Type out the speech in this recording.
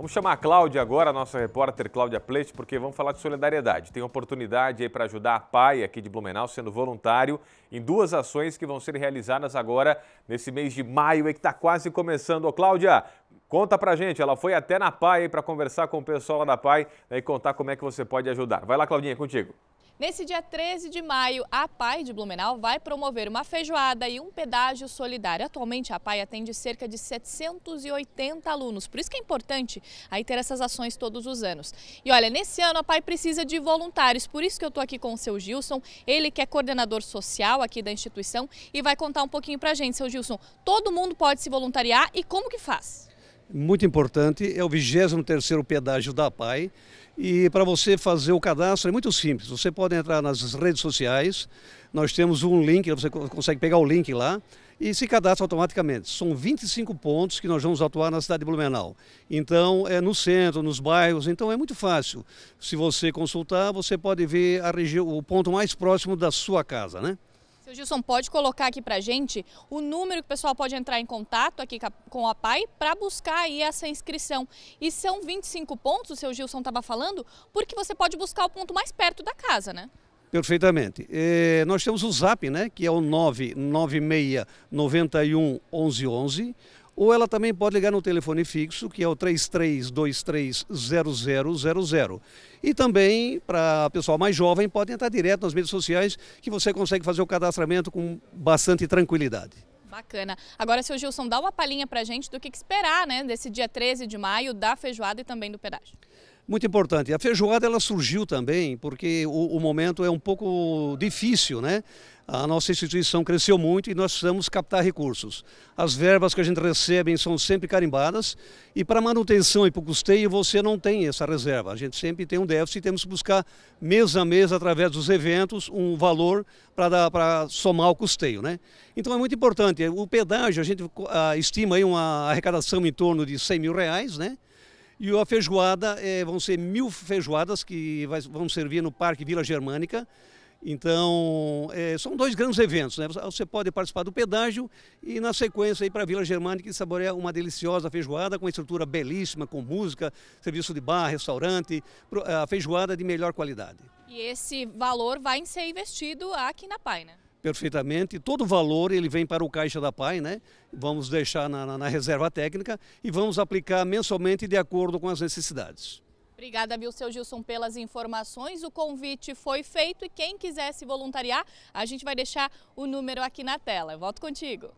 Vamos chamar a Cláudia agora, a nossa repórter Cláudia Pleite, porque vamos falar de solidariedade. Tem oportunidade aí para ajudar a PAI aqui de Blumenau, sendo voluntário, em duas ações que vão ser realizadas agora nesse mês de maio, que está quase começando. Ô, Cláudia, conta pra gente, ela foi até na PAI para conversar com o pessoal lá da PAI né, e contar como é que você pode ajudar. Vai lá, Claudinha, contigo. Nesse dia 13 de maio, a PAI de Blumenau vai promover uma feijoada e um pedágio solidário. Atualmente, a PAI atende cerca de 780 alunos, por isso que é importante aí ter essas ações todos os anos. E olha, nesse ano a PAI precisa de voluntários, por isso que eu estou aqui com o seu Gilson, ele que é coordenador social aqui da instituição e vai contar um pouquinho para a gente, seu Gilson. Todo mundo pode se voluntariar e como que faz? muito importante, é o 23º pedágio da PAI. E para você fazer o cadastro é muito simples, você pode entrar nas redes sociais, nós temos um link, você consegue pegar o link lá e se cadastra automaticamente. São 25 pontos que nós vamos atuar na cidade de Blumenau. Então, é no centro, nos bairros, então é muito fácil. Se você consultar, você pode ver a região, o ponto mais próximo da sua casa, né? Seu Gilson, pode colocar aqui para gente o número que o pessoal pode entrar em contato aqui com a PAI para buscar aí essa inscrição. E são 25 pontos, o seu Gilson estava falando, porque você pode buscar o ponto mais perto da casa, né? Perfeitamente. É, nós temos o zap, né, que é o 996 91 1111 ou ela também pode ligar no telefone fixo, que é o 33230000. E também, para a pessoal mais jovem, pode entrar direto nas redes sociais, que você consegue fazer o cadastramento com bastante tranquilidade. Bacana. Agora, seu Gilson, dá uma palhinha para gente do que, que esperar né, desse dia 13 de maio da feijoada e também do pedágio muito importante. A feijoada ela surgiu também porque o, o, momento é um pouco difícil, né? A nossa instituição cresceu muito e nós precisamos captar recursos. As verbas que a gente recebe são sempre carimbadas e para manutenção e para custeio você não tem essa reserva. A gente sempre tem um déficit e temos que buscar mês a mês, através dos eventos, um valor para somar o custeio. Né? Então é muito importante. O pedágio, a gente ah, estima aí uma arrecadação em torno de 100 mil reais, né? E a feijoada, é, vão ser mil feijoadas que vai, vão servir no Parque Vila Germânica. Então, é, são dois grandes eventos, né? Você pode participar do pedágio e, na sequência, ir para a Vila Germânica e saborear uma deliciosa feijoada com uma estrutura belíssima, com música, serviço de bar, restaurante, a feijoada de melhor qualidade. E esse valor vai ser investido aqui na Pai, né? perfeitamente. Todo o valor ele vem para o caixa da PAI, né? Vamos deixar na, na, na reserva técnica e vamos aplicar mensalmente de acordo com as necessidades. Obrigada, seu Gilson, pelas informações. O convite foi feito e quem quiser se voluntariar, a gente vai deixar o número aqui na tela. Eu volto contigo.